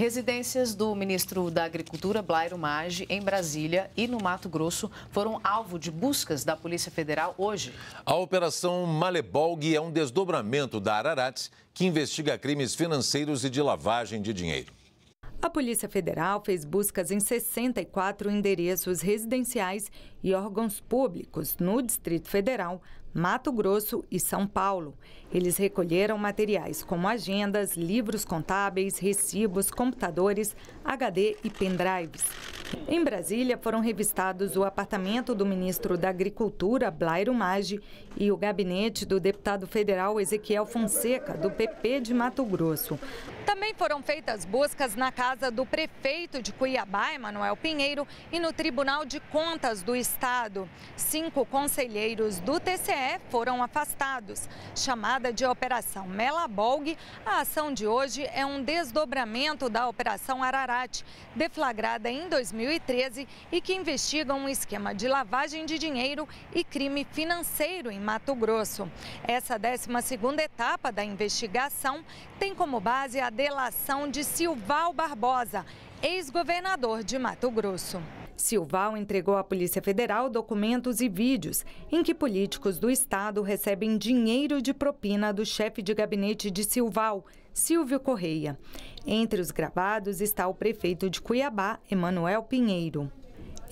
Residências do ministro da Agricultura, Blairo Maggi, em Brasília e no Mato Grosso, foram alvo de buscas da Polícia Federal hoje. A Operação Malebolg é um desdobramento da Ararates, que investiga crimes financeiros e de lavagem de dinheiro. A Polícia Federal fez buscas em 64 endereços residenciais e órgãos públicos no Distrito Federal, Mato Grosso e São Paulo. Eles recolheram materiais como agendas, livros contábeis, recibos, computadores, HD e pendrives. Em Brasília, foram revistados o apartamento do ministro da Agricultura, Blairo Maggi, e o gabinete do deputado federal Ezequiel Fonseca, do PP de Mato Grosso. Também foram feitas buscas na casa do prefeito de Cuiabá, Emanuel Pinheiro, e no Tribunal de Contas do Estado. Cinco conselheiros do TCE foram afastados. Chamada de Operação Melabolg, a ação de hoje é um desdobramento da Operação Ararat, deflagrada em 2018. 2013 e que investigam um esquema de lavagem de dinheiro e crime financeiro em Mato Grosso. Essa 12ª etapa da investigação tem como base a delação de Silval Barbosa, ex-governador de Mato Grosso. Silval entregou à Polícia Federal documentos e vídeos em que políticos do Estado recebem dinheiro de propina do chefe de gabinete de Silval, Silvio Correia. Entre os gravados está o prefeito de Cuiabá, Emanuel Pinheiro.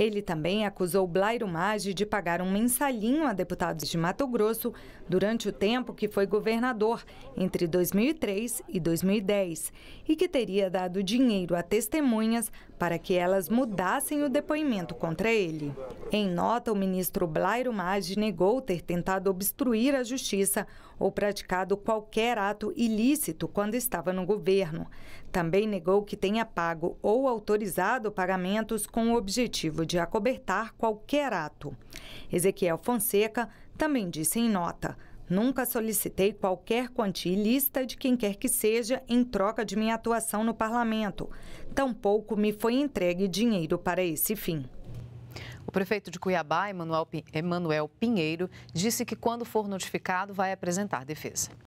Ele também acusou Blairo Maggi de pagar um mensalinho a deputados de Mato Grosso durante o tempo que foi governador, entre 2003 e 2010, e que teria dado dinheiro a testemunhas para que elas mudassem o depoimento contra ele. Em nota, o ministro Blairo Maggi negou ter tentado obstruir a justiça ou praticado qualquer ato ilícito quando estava no governo. Também negou que tenha pago ou autorizado pagamentos com o objetivo de acobertar qualquer ato. Ezequiel Fonseca também disse em nota: Nunca solicitei qualquer quantia ilícita de quem quer que seja em troca de minha atuação no parlamento. Tampouco me foi entregue dinheiro para esse fim. O prefeito de Cuiabá, Emanuel Pinheiro, disse que quando for notificado vai apresentar defesa.